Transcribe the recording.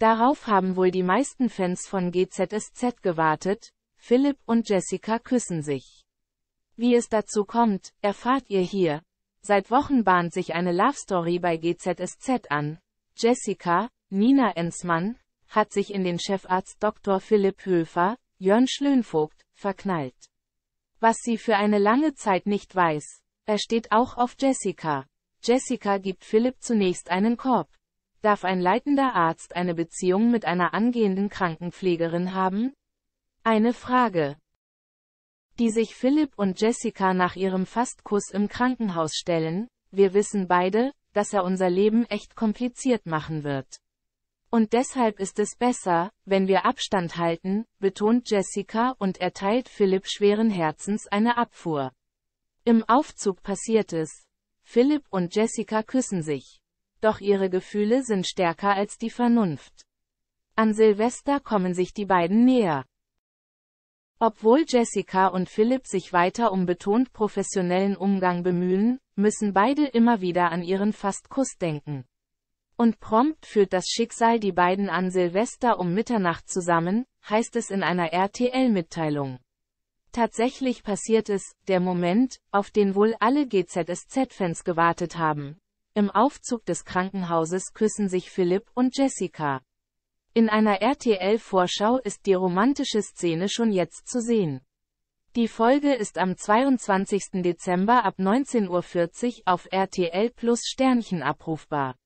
Darauf haben wohl die meisten Fans von GZSZ gewartet, Philipp und Jessica küssen sich. Wie es dazu kommt, erfahrt ihr hier. Seit Wochen bahnt sich eine Love Story bei GZSZ an. Jessica, Nina Enzmann, hat sich in den Chefarzt Dr. Philipp Höfer, Jörn Schlönvogt, verknallt. Was sie für eine lange Zeit nicht weiß, er steht auch auf Jessica. Jessica gibt Philipp zunächst einen Korb. Darf ein leitender Arzt eine Beziehung mit einer angehenden Krankenpflegerin haben? Eine Frage, die sich Philipp und Jessica nach ihrem Fastkuss im Krankenhaus stellen, wir wissen beide, dass er unser Leben echt kompliziert machen wird. Und deshalb ist es besser, wenn wir Abstand halten, betont Jessica und erteilt Philipp schweren Herzens eine Abfuhr. Im Aufzug passiert es. Philipp und Jessica küssen sich. Doch ihre Gefühle sind stärker als die Vernunft. An Silvester kommen sich die beiden näher. Obwohl Jessica und Philipp sich weiter um betont professionellen Umgang bemühen, müssen beide immer wieder an ihren Fastkuss denken. Und prompt führt das Schicksal die beiden an Silvester um Mitternacht zusammen, heißt es in einer RTL-Mitteilung. Tatsächlich passiert es, der Moment, auf den wohl alle GZSZ-Fans gewartet haben, im Aufzug des Krankenhauses küssen sich Philipp und Jessica. In einer RTL-Vorschau ist die romantische Szene schon jetzt zu sehen. Die Folge ist am 22. Dezember ab 19.40 Uhr auf RTL Plus Sternchen abrufbar.